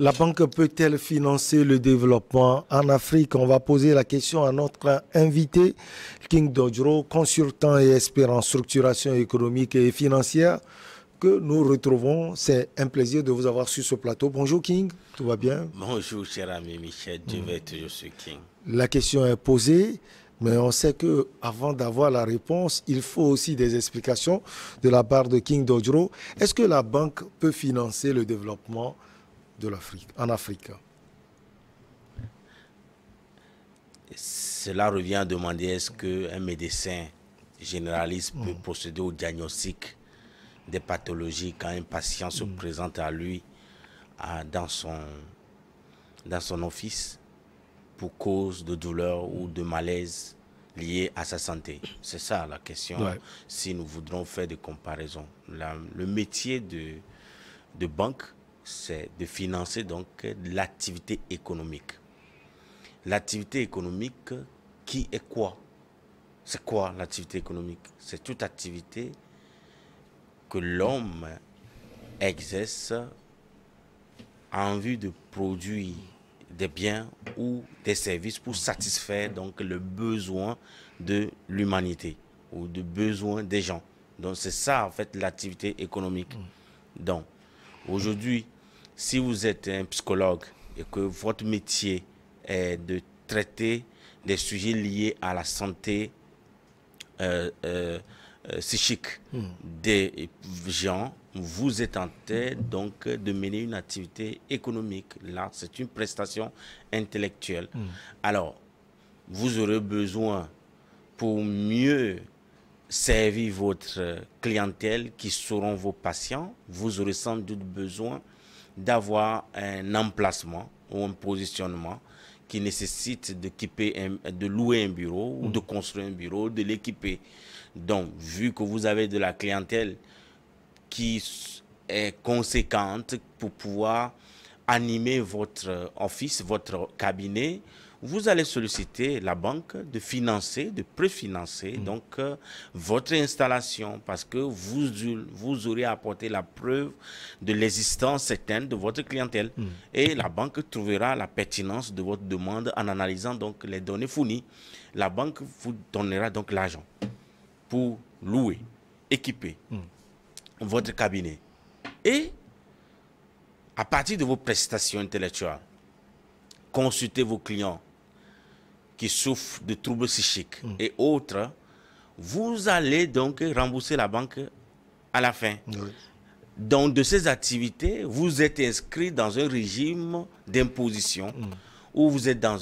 La banque peut-elle financer le développement en Afrique On va poser la question à notre invité, King Dodro, consultant et expert en structuration économique et financière, que nous retrouvons. C'est un plaisir de vous avoir sur ce plateau. Bonjour King, tout va bien Bonjour cher ami Michel, je vais toujours sur King. La question est posée. Mais on sait que avant d'avoir la réponse, il faut aussi des explications de la part de King Dodro. Est-ce que la banque peut financer le développement de l'Afrique, en Afrique. Cela revient à demander est-ce qu'un médecin généraliste peut mm. procéder au diagnostic des pathologies quand un patient se mm. présente à lui à, dans, son, dans son office pour cause de douleur ou de malaise lié à sa santé C'est ça la question. Hein. Si nous voudrons faire des comparaisons, le métier de, de banque c'est de financer donc l'activité économique. L'activité économique qui est quoi C'est quoi l'activité économique C'est toute activité que l'homme exerce en vue de produire des biens ou des services pour satisfaire donc le besoin de l'humanité ou de besoin des gens. Donc c'est ça en fait l'activité économique. Mm. Donc aujourd'hui, si vous êtes un psychologue et que votre métier est de traiter des sujets liés à la santé euh, euh, euh, psychique hmm. des gens, vous êtes en train donc de mener une activité économique. Là, c'est une prestation intellectuelle. Hmm. Alors, vous aurez besoin pour mieux servir votre clientèle qui seront vos patients, vous aurez sans doute besoin d'avoir un emplacement ou un positionnement qui nécessite d'équiper de louer un bureau ou mhm. de construire un bureau, de l'équiper. Donc, vu que vous avez de la clientèle qui est conséquente pour pouvoir animer votre office, votre cabinet, vous allez solliciter la banque de financer, de préfinancer mm. donc euh, votre installation parce que vous, vous aurez apporté la preuve de l'existence certaine de votre clientèle mm. et la banque trouvera la pertinence de votre demande en analysant donc les données fournies. La banque vous donnera donc l'argent pour louer, équiper mm. votre cabinet et à partir de vos prestations intellectuelles, consultez vos clients, qui souffrent de troubles psychiques mm. et autres, vous allez donc rembourser la banque à la fin. Donc, de ces activités, vous êtes inscrit dans un régime d'imposition mm. où vous êtes, dans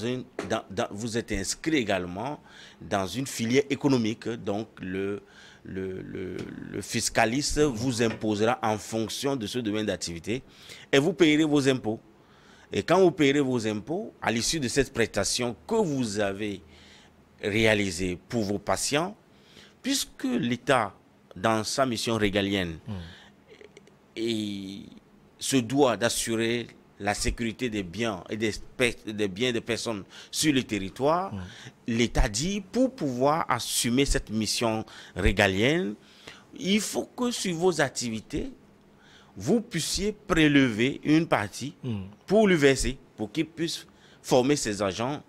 vous êtes inscrit également dans une filière économique. Donc, le, le fiscaliste vous imposera en fonction de ce domaine d'activité et vous payerez vos impôts. Et quand vous payerez vos impôts, à l'issue de cette prestation que vous avez réalisée pour vos patients, puisque l'État, dans sa mission régalienne, hmm. et se doit d'assurer la sécurité des biens et des, des, biens des personnes sur le territoire, hmm. l'État dit, pour pouvoir assumer cette mission régalienne, il faut que sur vos activités, vous puissiez prélever une partie hmm. pour l'UVC, pour qu'il puisse former ses agents,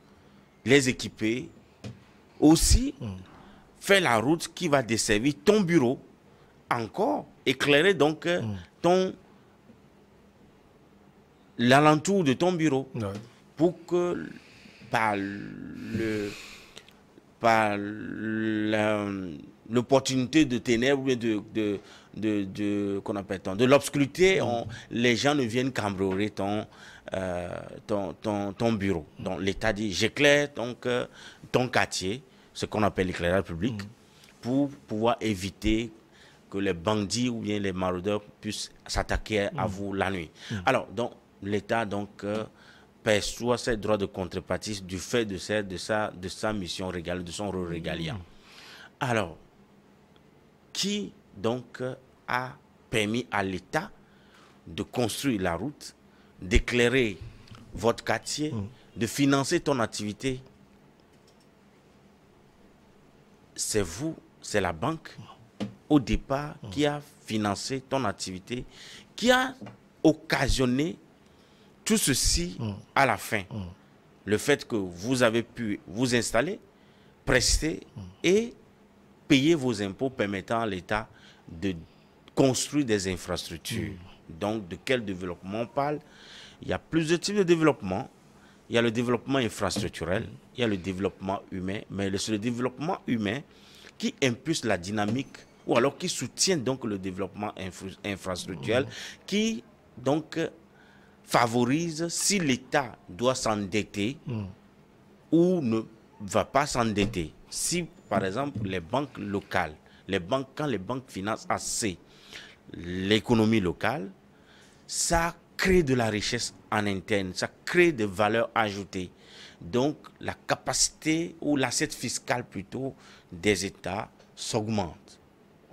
les équiper, aussi hmm. faire la route qui va desservir ton bureau, encore éclairer donc euh, hmm. ton l'alentour de ton bureau, pour que par le par l'opportunité de ténèbres, de, de, de, de qu'on appelle de l'obscurité, mm. les gens ne viennent cambrer euh, ton, ton, ton, bureau. Donc l'État dit j'éclaire donc, euh, ton quartier, ce qu'on appelle l'éclairage public, mm. pour pouvoir éviter que les bandits ou bien les maraudeurs puissent s'attaquer à mm. vous la nuit. Alors, donc, l'État, donc, euh, perçoit ses droits de contrepartie du fait de, de, sa, de sa mission régale, de son rôle régalien. Alors, qui donc a permis à l'État de construire la route, d'éclairer votre quartier, mm. de financer ton activité. C'est vous, c'est la banque au départ mm. qui a financé ton activité, qui a occasionné tout ceci mm. à la fin. Le fait que vous avez pu vous installer, prester et payer vos impôts permettant à l'État de construire des infrastructures. Mm. Donc, de quel développement on parle Il y a plusieurs types de développement. Il y a le développement infrastructurel, il y a le développement humain, mais c'est le développement humain qui impulse la dynamique ou alors qui soutient donc le développement infrastructurel, mm. qui donc favorise si l'État doit s'endetter mm. ou ne va pas s'endetter. Si par exemple, les banques locales. quand les banques financent assez l'économie locale, ça crée de la richesse en interne, ça crée de valeurs ajoutées. Donc, la capacité ou l'assiette fiscale plutôt des États s'augmente.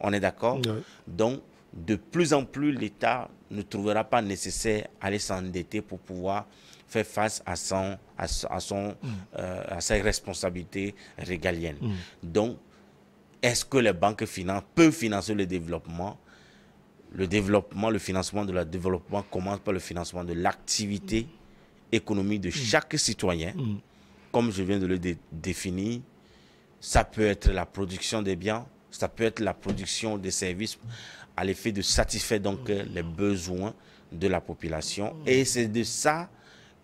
On est d'accord Donc, de plus en plus, l'État ne trouvera pas nécessaire aller s'endetter pour pouvoir fait face à, son, à, son, à mm. euh, ses responsabilités régaliennes. Mm. Donc, est-ce que les banques financent, peuvent financer le développement Le développement, le financement de la développement commence par le financement de l'activité économique de mm. chaque citoyen. Comme je viens de le définir, ça peut être la production des biens, ça peut être la production des services à l'effet de satisfaire donc les besoins de la population. Et c'est de ça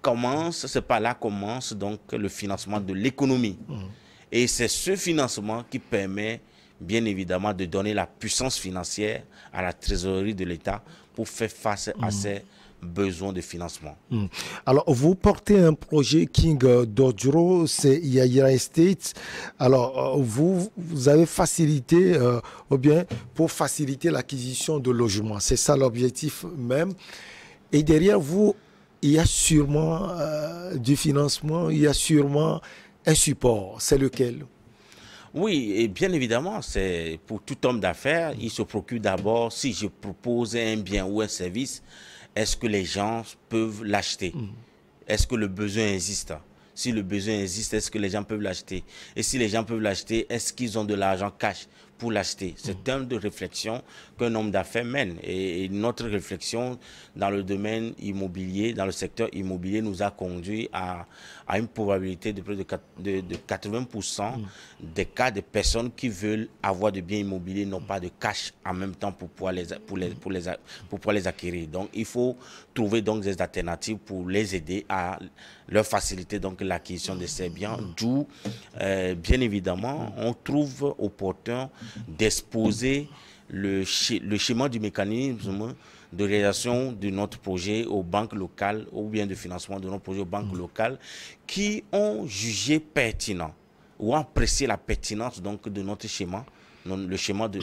commence, c'est par là commence donc le financement de l'économie. Mm-hmm. Et c'est ce financement qui permet bien évidemment de donner la puissance financière à la trésorerie de l'État pour faire face à ses mm-hmm. besoins de financement. Mm-hmm. Alors, vous portez un projet King euh, Dodro, c'est Yaira Estates. Alors, euh, vous, vous avez facilité, euh, ou bien pour faciliter l'acquisition de logements. C'est ça l'objectif même. Et derrière vous, il y a sûrement euh, du financement, il y a sûrement un support. C'est lequel oui, et bien évidemment, c'est pour tout homme d'affaires, il se procure d'abord, si je propose un bien ou un service, est-ce que les gens peuvent l'acheter mm. Est-ce que le besoin existe Si le besoin existe, est-ce que les gens peuvent l'acheter Et si les gens peuvent l'acheter, est-ce qu'ils ont de l'argent cash pour l'acheter. C'est mm. un de réflexion qu'un homme d'affaires mène. Et, et, notre réflexion dans le domaine immobilier, dans le secteur immobilier, nous a conduit à, à une probabilité de près de, 80% mm. des cas de personnes qui veulent avoir des biens immobiliers n'ont pas de cash en même temps pour pouvoir les, pour les, pour pour pouvoir les acquérir. Donc il faut trouver donc des alternatives pour les aider à leur faciliter donc l'acquisition de ces biens. Mm. D'où, euh, bien évidemment, mm. on trouve opportun d'exposer le schéma du mécanisme de réalisation de notre projet aux banques locales ou bien de financement de notre projet aux banques mm. locales qui ont jugé pertinent ou apprécié la pertinence donc de notre schéma le schéma, de,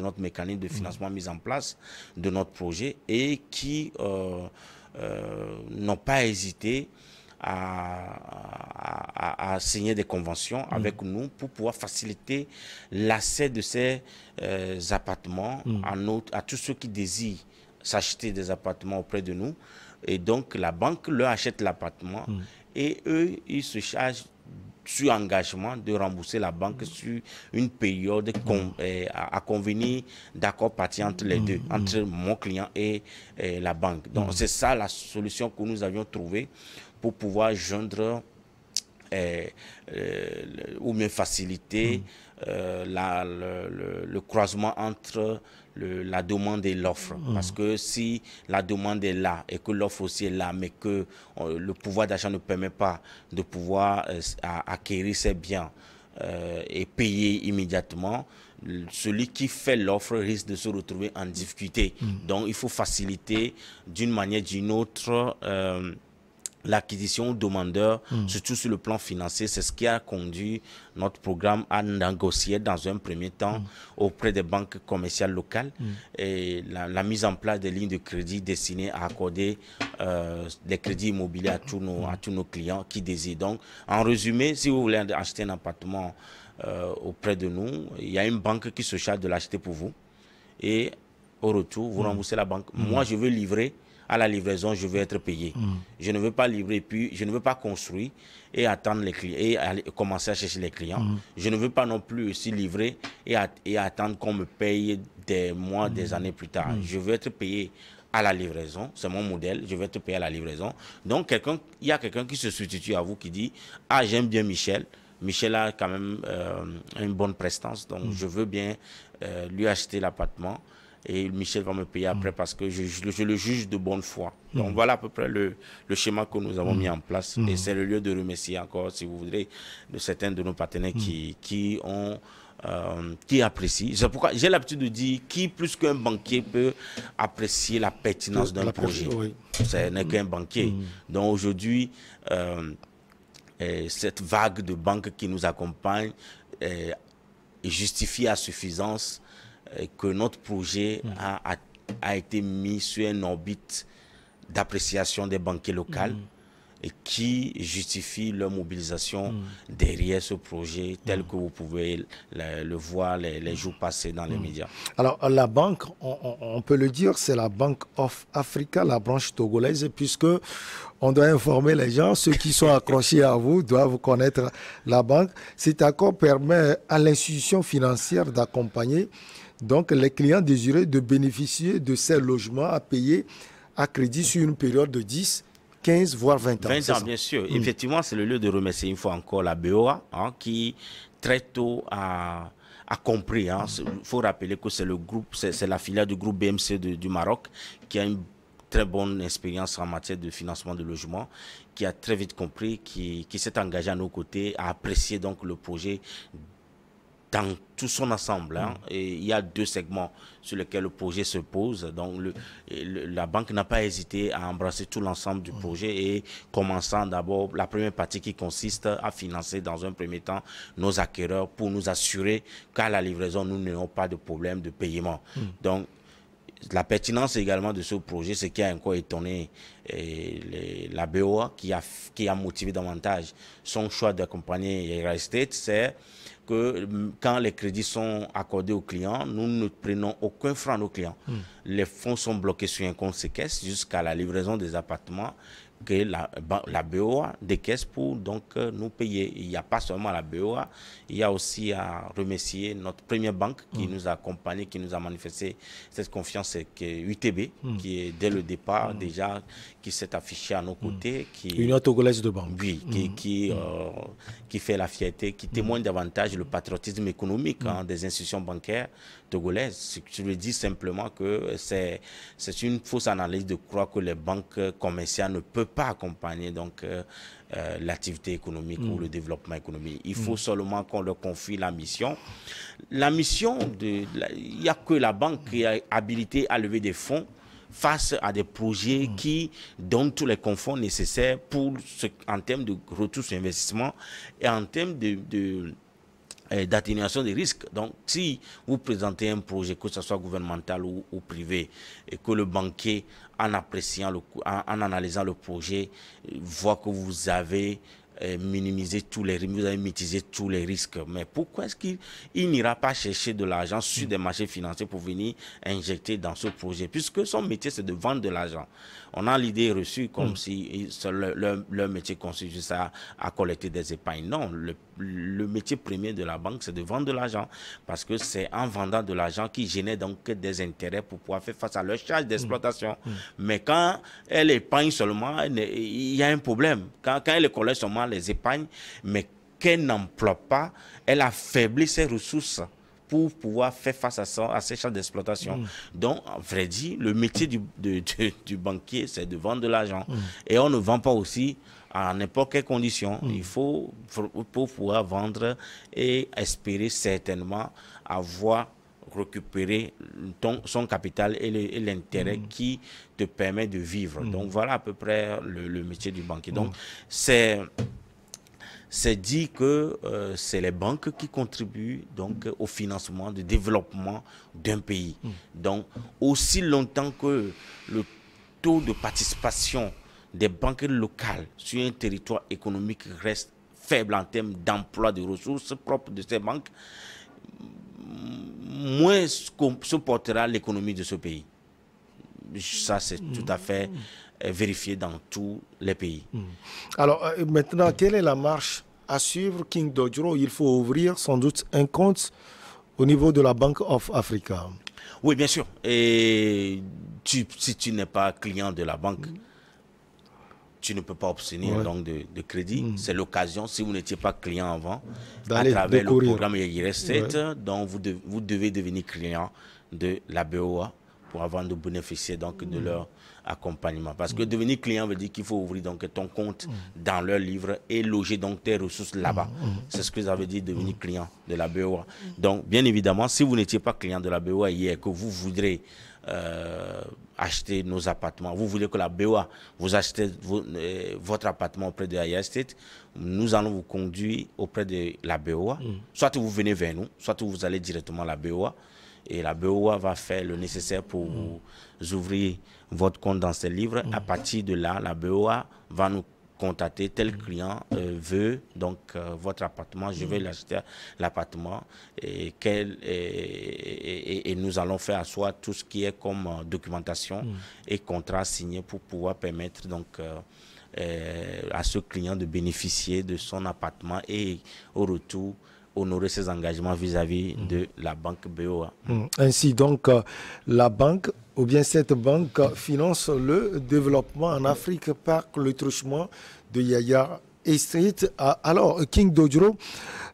notre mécanisme de mm. financement mis en place de notre projet et qui euh, euh, n'ont pas hésité à, signer des conventions mm. avec nous pour pouvoir faciliter l'accès de ces euh, appartements à tous ceux qui désirent s'acheter des appartements auprès de nous. Et donc, la banque leur achète l'appartement hmm. et eux, ils se chargent sur engagement de rembourser la banque sur une période hmm. eh, à, convenir d'accord parti entre les hmm. deux, entre mon client et, eh, la banque. Donc, c'est ça la solution que nous avions trouvée pour pouvoir joindre eh, ou mieux faciliter euh, le, croisement entre la demande et l'offre. Mm. Parce que si la demande est là et que l'offre aussi est là, mais que euh, le pouvoir d'achat ne permet pas de pouvoir euh, acquérir ses biens euh, et payer immédiatement, celui qui fait l'offre risque de se retrouver en difficulté. Mm. Donc il faut faciliter d'une manière ou d'une autre l'acquisition demandeur, hmm. surtout sur le plan financier. C'est ce qui a conduit notre programme à négocier dans un premier temps hmm. auprès des banques commerciales locales hmm. et la, mise en place des lignes de crédit destinées à accorder euh, des crédits immobiliers à tous, nos, à tous nos clients qui désirent. Donc, en résumé, si vous voulez acheter un appartement euh, auprès de nous, il y a une banque qui se charge de l'acheter pour vous. Et au retour, vous remboursez la banque. Moi, je veux livrer à la livraison, je veux être payé. Mm. Je ne veux pas livrer, puis je ne veux pas construire et attendre les clients et commencer à chercher les clients. Mm. Je ne veux pas non plus aussi livrer et, attendre qu'on me paye des mois, des mm. années plus tard. Je veux être payé à la livraison. C'est mon modèle. Je veux être payé à la livraison. Donc, quelqu'un, il y a quelqu'un qui se substitue à vous qui dit Ah, j'aime bien Michel. Michel a quand même euh, une bonne prestance. Donc, je veux bien euh, lui acheter l'appartement et Michel va me payer après mm. parce que je, le juge de bonne foi. Mm. Donc voilà à peu près le, schéma que nous avons mm. mis en place et c'est le lieu de remercier encore, si vous voulez, de certains de nos partenaires qui, qui ont... Euh, qui apprécient. pourquoi j'ai l'habitude de dire qui plus qu'un banquier peut apprécier la pertinence d'un projet. Ce n'est qu'un banquier. Donc aujourd'hui, euh, cette vague de banques qui nous accompagne euh, est justifiée à suffisance euh, que notre projet mm. a, été mis sur une orbite d'appréciation des banquiers locales. Mm qui justifie leur mobilisation mm. derrière ce projet tel mm. que vous pouvez le, voir les, jours passés dans les mm. médias. Alors la banque, on, peut le dire, c'est la Banque of Africa, la branche togolaise, puisque on doit informer les gens, ceux qui sont accrochés à vous doivent connaître la banque. Cet accord permet à l'institution financière d'accompagner donc les clients désirés de bénéficier de ces logements à payer à crédit sur une période de 10 15 voire 20 ans. 20 ans, bien sûr. Mm. Effectivement, c'est le lieu de remercier une fois encore la BOA hein, qui très tôt a, compris. Il hein. faut rappeler que c'est le groupe, c'est la filiale du groupe BMC du Maroc qui a une très bonne expérience en matière de financement de logement, qui a très vite compris, qui, s'est engagé à nos côtés, à apprécier donc le projet dans tout son ensemble. Hein. Mm. Et il y a deux segments sur lesquels le projet se pose. Donc, le, la banque n'a pas hésité à embrasser tout l'ensemble du mm. projet et commençant d'abord la première partie qui consiste à financer dans un premier temps nos acquéreurs pour nous assurer qu'à la livraison, nous n'ayons pas de problème de paiement. Mm. Donc, la pertinence également de ce projet, ce qui a encore étonné euh, la BOA, qui a, qui a motivé davantage son choix d'accompagner Real Estate, c'est que mm, quand les crédits sont accordés aux clients, nous ne prenons aucun franc aux clients. Hmm. Les fonds sont bloqués sur un compte séquestre jusqu'à la livraison des appartements que la, BOA, des caisses pour donc euh, nous payer. Il n'y a pas seulement la BOA, il y a aussi à remercier notre première banque qui mm. nous a accompagnés, qui nous a manifesté cette confiance, qui est UTB, mm. qui est dès le mm. départ déjà, qui s'est affichée à nos côtés. Qui, Union Togolaise de Banque. Oui, qui, qui, euh, qui, fait la fierté, qui témoigne davantage le patriotisme économique hein, des institutions bancaires je Ce je dire simplement que c'est une fausse analyse de croire que les banques commerciales ne peuvent pas accompagner donc euh, euh, l'activité économique ou mm. le développement économique. Il mm. faut seulement qu'on leur confie la mission. La mission, il n'y a que la banque qui est habilitée à lever des fonds face à des projets mm. qui donnent tous les confonds nécessaires pour ce, en termes de retour sur investissement et en termes de euh, d'atténuation des risques. Donc, si vous présentez un projet, que ce soit gouvernemental ou, privé, et que le banquier, en appréciant le, en, analysant le projet, euh, voit que vous avez euh, minimisé tous les risques, vous avez tous les risques. Mais pourquoi est-ce qu'il n'ira pas chercher de l'argent sur des marchés financiers pour venir injecter dans ce projet Puisque son métier, c'est de vendre de l'argent. On a l'idée reçue comme mm. si leur, le, métier consiste à, à collecter des épargnes. Non, le le métier premier de la banque, c'est de vendre de l'argent. Parce que c'est en vendant de l'argent qui génère donc des intérêts pour pouvoir faire face à leurs charges d'exploitation. Mmh. Mmh. Mais quand elle épargne seulement, il y a un problème. Quand, quand elle collecte seulement les épargne mais qu'elle n'emploie pas, elle affaiblit ses ressources pour pouvoir faire face à, ses charges d'exploitation. Mmh. Donc, en vrai dit, le métier du, du banquier, c'est de vendre de l'argent. Et on ne vend pas aussi à n'importe quelle condition. Mm. Il faut, pour pouvoir vendre et espérer certainement avoir récupéré son capital et l'intérêt mm. qui te permet de vivre. Mm. Donc voilà à peu près le, métier du banquier. Donc c'est c'est dit que euh, c'est les banques qui contribuent donc au financement du développement d'un pays. Donc aussi longtemps que le taux de participation des banques locales sur un territoire économique reste faible en termes d'emploi de ressources propres de ces banques, moins se portera l'économie de ce pays. Ça, c'est mm. tout à fait euh, vérifié dans tous les pays. Mm. Alors, euh, maintenant, quelle est la marche à suivre King Dodro Il faut ouvrir sans doute un compte au niveau de la Bank of Africa. Oui, bien sûr. Et si tu n'es pas client de la banque, mm tu ne peux pas obtenir donc de, crédit. Mm. C'est l'occasion, si vous n'étiez pas client avant, à travers le programme irs donc vous, devez devenir client de la BOA pour avant de bénéficier donc de mm. leur accompagnement. Parce que mm. devenir client veut dire qu'il faut ouvrir donc ton compte dans leur livre et loger donc tes ressources là-bas. C'est ce que ça veut dire devenir client de la BOA. Donc, bien évidemment, si vous n'étiez pas client de la BOA hier, que vous voudrez euh, acheter nos appartements. Vous voulez que la BOA vous achète euh, votre appartement auprès de Ayastet, nous allons vous conduire auprès de la BOA. Mm. Soit vous venez vers nous, soit vous allez directement à la BOA. Et la BOA va faire le nécessaire pour mm. vous ouvrir votre compte dans ses livres. À mm. partir de là, la BOA va nous contacter, tel mm. client euh, veut donc euh, votre appartement, je vais mm. l'acheter l'appartement et, nous allons faire à soi tout ce qui est comme euh, documentation mm. et contrat signé pour pouvoir permettre donc à ce client de bénéficier de son appartement et au retour honorer ses engagements vis-à-vis mm. de la banque BOA. Mm. Ainsi donc, euh, la banque ou bien cette banque euh, finance le développement en Afrique par le truchement de Yaya et Street. Alors, King dojo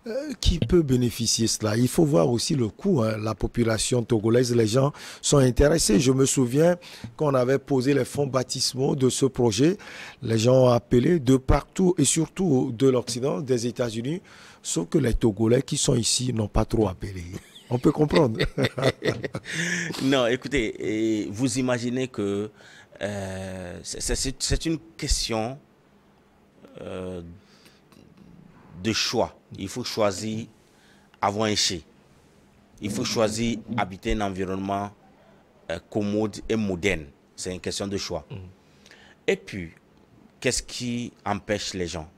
euh, qui peut bénéficier de cela Il faut voir aussi le coût. Hein. La population togolaise, les gens sont intéressés. Je me souviens qu'on avait posé les fonds bâtissements de ce projet. Les gens ont appelé de partout et surtout de l'Occident, des États-Unis, sauf que les Togolais qui sont ici n'ont pas trop appelé. On peut comprendre. non, écoutez, vous imaginez que euh, c'est une question euh, de choix. Il faut choisir avoir un chez. Il faut choisir habiter un environnement euh, commode et moderne. C'est une question de choix. Mm. Et puis, qu'est-ce qui empêche les gens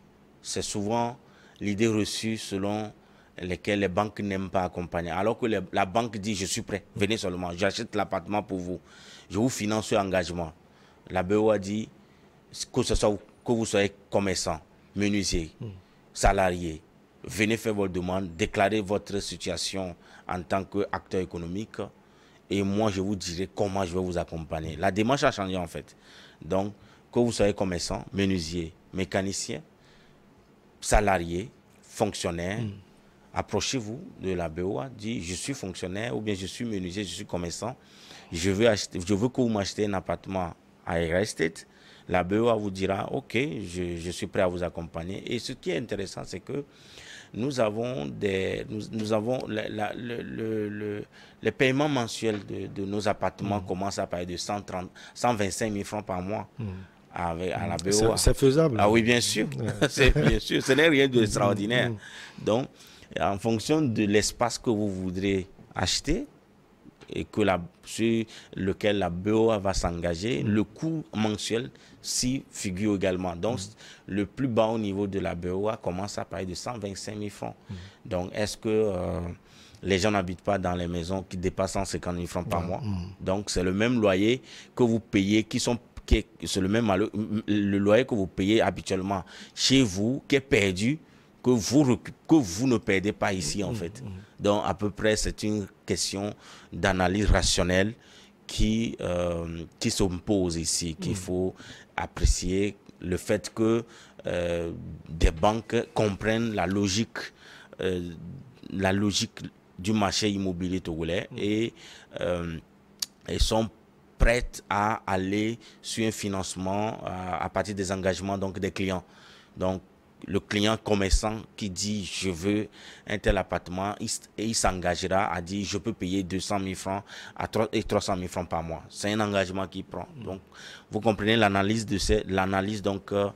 C'est souvent l'idée reçue selon laquelle les banques n'aiment pas accompagner. Alors que la banque dit, je suis prêt, venez seulement, j'achète l'appartement pour vous, je vous finance ce engagement. La BO a dit, que ce soit que vous soyez commerçant, menuisier, salarié, venez faire votre demande, déclarez votre situation en tant qu'acteur économique et moi je vous dirai comment je vais vous accompagner. La démarche a changé en fait. Donc, que vous soyez commerçant, menuisier, mécanicien, salarié, fonctionnaire, mm. approchez-vous de la BOA, dites je suis fonctionnaire ou bien je suis menuisier, je suis commerçant, je veux, je veux que vous m'achetez un appartement à Air Estate la BEA vous dira, OK, je, suis prêt à vous accompagner. Et ce qui est intéressant, c'est que nous avons des nous, avons le, paiement mensuel de, nos appartements mm. commence à parler de 130 125 000 francs par mois mm. à la mm. BOA. C'est faisable. Ah oui, bien sûr. c'est bien sûr, ce n'est rien d'extraordinaire. Donc en fonction de l'espace que vous voudrez acheter, et que la, sur lequel la BOA va s'engager, mm. le coût mensuel s'y figure également. Donc, mm. le plus bas au niveau de la BOA commence à parler de 125 000 francs. Mm. Donc, est-ce que euh, les gens n'habitent pas dans les maisons qui dépassent 150 000 francs par mois Donc, c'est le même loyer que vous payez, qui sont le même le loyer que vous payez habituellement chez vous, qui est perdu que vous, que vous ne perdez pas ici, en mm, fait. Mm, mm. Donc, à peu près, c'est une question d'analyse rationnelle qui, euh, qui s'impose ici, qu'il faut apprécier le fait que euh, des banques comprennent la logique, euh, la logique du marché immobilier togolais euh, et, sont prêtes à aller sur un financement à, à partir des engagements donc, des clients. Donc, le client commerçant qui dit je veux un tel appartement et il s'engagera à dire je peux payer 200 000 francs à et 300 000 francs par mois. C'est un engagement qu'il prend. Mm. Donc vous comprenez l'analyse de l'analyse donc euh,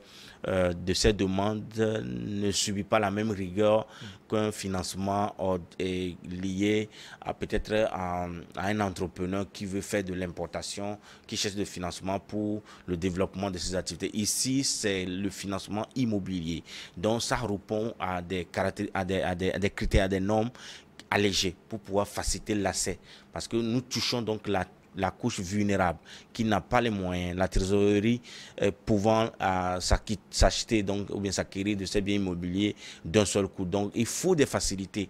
euh, de ces demandes ne subit pas la même rigueur qu'un financement lié à peut-être à, un entrepreneur qui veut faire de l'importation, qui cherche de financement pour le développement de ses activités. Ici, c'est le financement immobilier. Donc, ça répond à des, à des critères, à des normes allégées pour pouvoir faciliter l'accès. Parce que nous touchons donc la la couche vulnérable qui n'a pas les moyens, la trésorerie euh, pouvant euh, s'acheter donc ou bien s'acquérir de ces biens immobiliers d'un seul coup. Donc il faut des facilités,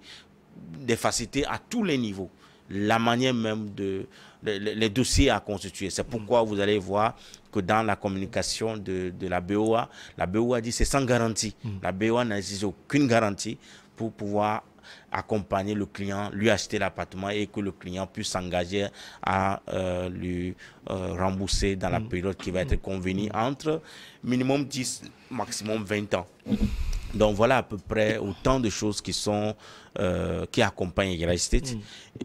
des facilités à tous les niveaux la manière même de les, dossiers à constituer. C'est pourquoi vous allez voir que dans la communication de, la BOA, la BOA dit c'est sans garantie. Mm. La BOA n'a aucune garantie pour pouvoir accompagner le client, lui acheter l'appartement et que le client puisse s'engager à euh, lui euh, rembourser dans la mm. période qui va être convenue mm. entre minimum 10, maximum 20 ans. Donc voilà à peu près autant de choses qui sont euh, qui accompagnent Real Estate. Mm.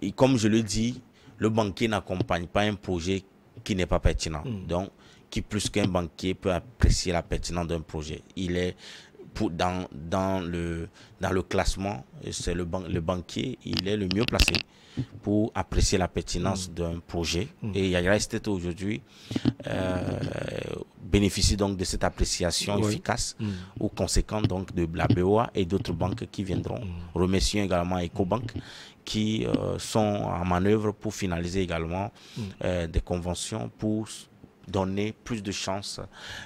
Et comme je le dis, le banquier n'accompagne pas un projet qui n'est pas pertinent. Donc qui plus qu'un banquier peut apprécier la pertinence d'un projet. Il est pour, dans, le, dans le classement, c'est le, ban le banquier, il est le mieux placé pour apprécier la pertinence mm. d'un projet. Mm. Et Et Estet aujourd'hui euh, bénéficie donc de cette appréciation efficace ou mm. conséquente donc de la BOA et d'autres banques qui viendront. Remercions également EcoBank qui euh, sont en manœuvre pour finaliser également euh, des conventions pour donner plus de chances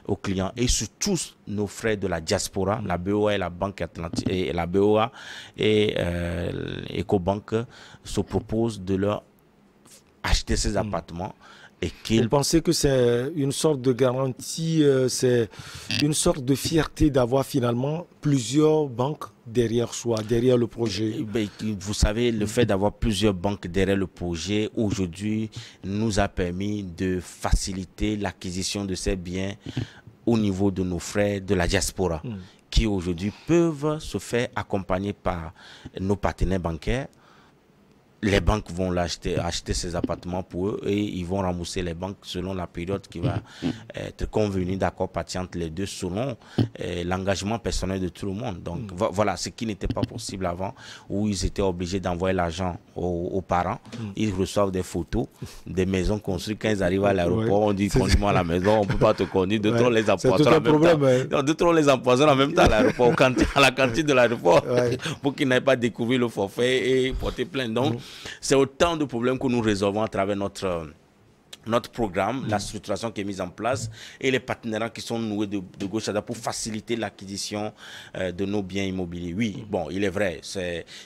aux clients. Et sur tous nos frais de la diaspora, la BOA et la Banque Atlantique, et la BOA et euh, se proposent de leur acheter ces mm. appartements. Vous pensez que c'est une sorte de garantie, euh, c'est une sorte de fierté d'avoir finalement plusieurs banques derrière soi, derrière le projet eh, eh, eh, Vous savez, le fait d'avoir plusieurs banques derrière le projet aujourd'hui nous a permis de faciliter l'acquisition de ces biens au niveau de nos frères de la diaspora, hmm. qui aujourd'hui peuvent se faire accompagner par nos partenaires bancaires les banques vont l'acheter, acheter ces appartements pour eux et ils vont rembourser les banques selon la période qui va mm-hmm. être convenue d'accord patiente les deux selon euh, l'engagement personnel de tout le monde. Donc mm-hmm. voilà, ce qui n'était pas possible avant où ils étaient obligés d'envoyer l'argent aux, parents. Mm-hmm. Ils reçoivent des photos des maisons construites. Quand ils arrivent à l'aéroport, on dit conduis-moi à la maison, on ne peut pas te conduire. de les empoisonne en, les en même temps à l'aéroport, à la cantine de l'aéroport pour qu'ils n'aient pas découvert le forfait et porter plainte. Donc, c'est autant de problèmes que nous résolvons à travers notre euh, notre programme, la mm. structuration qui est mise en place et les partenariats qui sont noués de, gauche à droite pour faciliter l'acquisition euh, de nos biens immobiliers. Oui, mm. bon, il est vrai.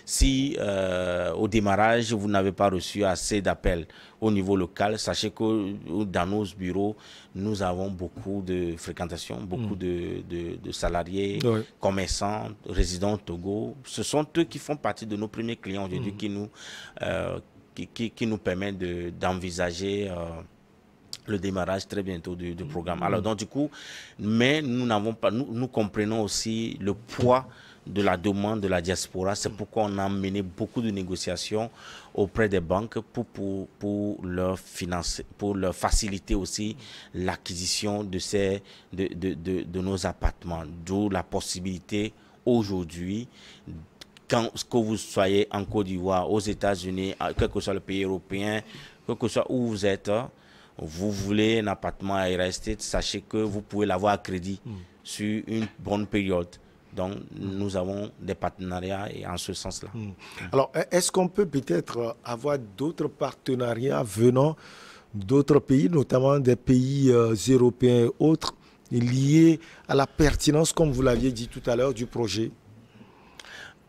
si euh, au démarrage vous n'avez pas reçu assez d'appels au niveau local, sachez que euh, dans nos bureaux, nous avons beaucoup de fréquentation, beaucoup mm. de, salariés, commerçants, résidents Togo. Ce sont eux qui font partie de nos premiers clients aujourd'hui qui nous qui, nous permet d'envisager euh, le démarrage très bientôt du, programme. Alors donc du coup, mais nous n'avons pas, nous, nous, comprenons aussi le poids de la demande de la diaspora. C'est pourquoi on a mené beaucoup de négociations auprès des banques pour, pour, pour, leur, financer, pour leur faciliter aussi l'acquisition de, ces, de, de, de, de nos appartements. D'où la possibilité aujourd'hui quand que vous soyez en Côte d'Ivoire, aux États-Unis, quel que soit le pays européen, quel que soit où vous êtes, hein, vous voulez un appartement à rester, sachez que vous pouvez l'avoir à crédit hmm. sur une bonne période. Donc, nous avons des partenariats et en ce sens-là. Hmm. Alors, e-, est-ce qu'on peut peut-être avoir d'autres partenariats venant d'autres pays, notamment des pays euh, européens et autres, liés à la pertinence, comme vous l'aviez dit tout à l'heure, du projet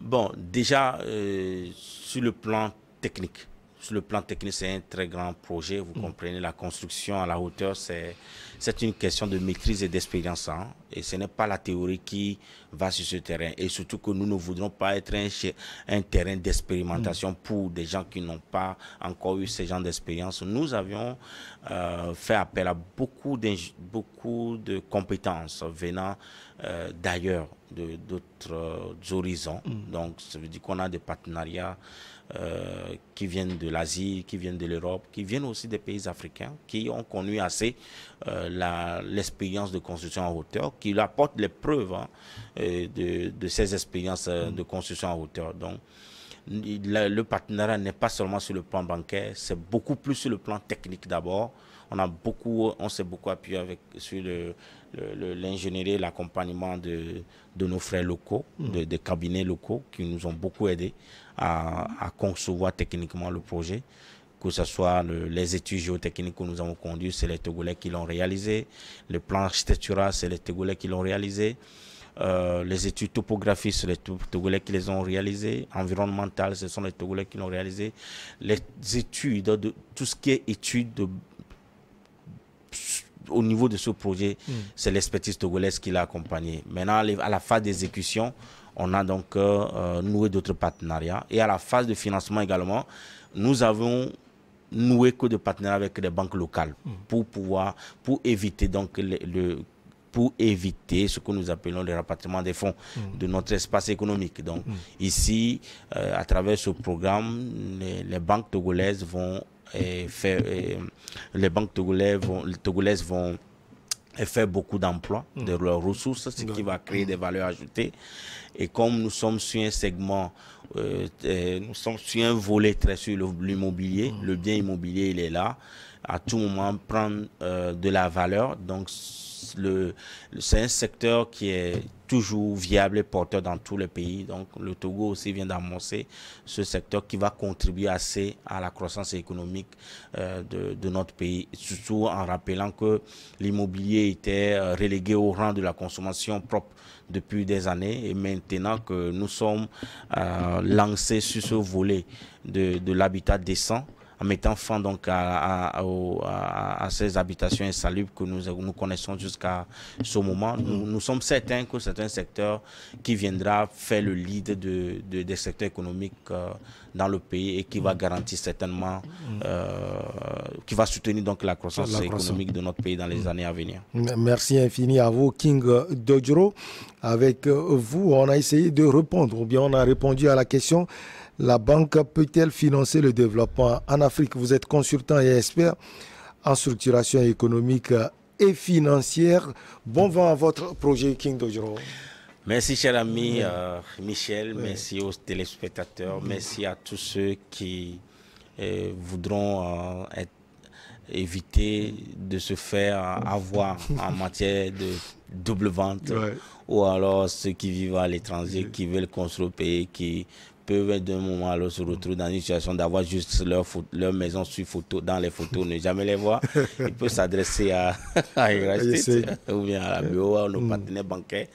Bon, déjà, euh, sur le plan technique, sur le plan technique, c'est un très grand projet. Vous mm. comprenez, la construction à la hauteur, c'est, une question de maîtrise et d'expérience. Hein. et ce n'est pas la théorie qui va sur ce terrain. Et surtout que nous ne voudrons pas être un, terrain d'expérimentation mm. pour des gens qui n'ont pas encore eu ce genre d'expérience. Nous avions euh, fait appel à beaucoup, beaucoup de compétences venant euh, d'ailleurs, de, d'autres euh, horizons. Mm. Donc, ça veut dire qu'on a des partenariats euh, qui viennent de l'Asie, qui viennent de l'Europe, qui viennent aussi des pays africains, qui ont connu assez euh, l'expérience de construction en hauteur, qui apportent les preuves hein, euh, de, ces expériences de construction en hauteur. Donc, le, partenariat n'est pas seulement sur le plan bancaire, c'est beaucoup plus sur le plan technique d'abord. On a beaucoup, on s'est beaucoup appuyé avec, sur l'ingénierie le, l'accompagnement de, nos frères locaux, mmh. de, des cabinets locaux qui nous ont beaucoup aidés à, concevoir techniquement le projet que ce soit les études géotechniques que nous avons conduites, c'est les Togolais qui l'ont réalisé. Le plan architectural, c'est les Togolais qui l'ont réalisé. Euh, les études topographiques, c'est les Togolais qui les ont réalisées. Environnementales, ce sont les Togolais qui l'ont réalisé. Les études, de, tout ce qui est études au niveau de ce projet, hmm. c'est l'expertise togolaise qui l'a accompagné. Maintenant, à la phase d'exécution, on a donc euh, euh, noué d'autres partenariats. Et à la phase de financement également, nous avons noué que de partenariats avec les banques locales hmm. pour pouvoir, pour éviter donc le, pour éviter ce que nous appelons le rapatriement des fonds hmm. de notre espace économique. Donc hmm. ici, euh, à travers ce programme, les, banques togolaises vont faire, les banques togolaises vont, eh, eh, togolaises vont et faire beaucoup d'emplois, mm. de leurs ressources, ce qui va créer des valeurs ajoutées. Et comme nous sommes sur un segment, euh, euh, nous sommes sur un volet très sur l'immobilier, mm. le bien immobilier, il est là. À tout moment, prendre euh, de la valeur. Donc, c'est un secteur qui est toujours viable et porteur dans tous les pays. Donc le Togo aussi vient d'amorcer ce secteur qui va contribuer assez à la croissance économique euh, de, notre pays, surtout en rappelant que l'immobilier était euh, relégué au rang de la consommation propre depuis des années et maintenant que nous sommes euh, lancés sur ce volet de l'habitat décent, en mettant fin donc à, à, ces habitations insalubres que nous, nous connaissons jusqu'à ce moment. Nous, mm. nous, sommes certains que c'est un secteur qui viendra faire le lead de, des secteurs économiques euh, dans le pays et qui va mm. garantir certainement, mm. euh, qui va soutenir donc la croissance, économique de notre pays dans les années à venir. Merci infini à vous, King Dojro. Avec euh, vous, on a essayé de répondre, ou bien on a répondu à la question la banque peut-elle financer le développement en Afrique Vous êtes consultant et expert en structuration économique et financière. Bon vent à votre projet King Dojo. Merci cher ami euh, Michel, merci aux téléspectateurs, merci à tous ceux qui euh, voudront euh, être éviter de se faire avoir en matière de double vente ou alors ceux qui vivent à l'étranger, qui veulent construire au pays, qui peuvent d'un moment à l'autre se retrouver dans une situation d'avoir juste leur, leur maison sur photo, dans les photos, ne jamais les voir. Ils peuvent s'adresser à, à ou bien à la ou à nos mm. partenaires bancaires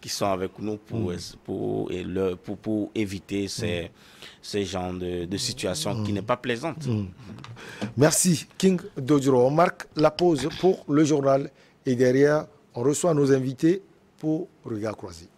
qui sont avec nous pour, mm. pour, pour, pour éviter ces... Mm ce genre de, situation qui mm. n'est pas plaisante. Mm. Merci King Doduro. On marque la pause pour le journal et derrière, on reçoit nos invités pour Regard Croisé.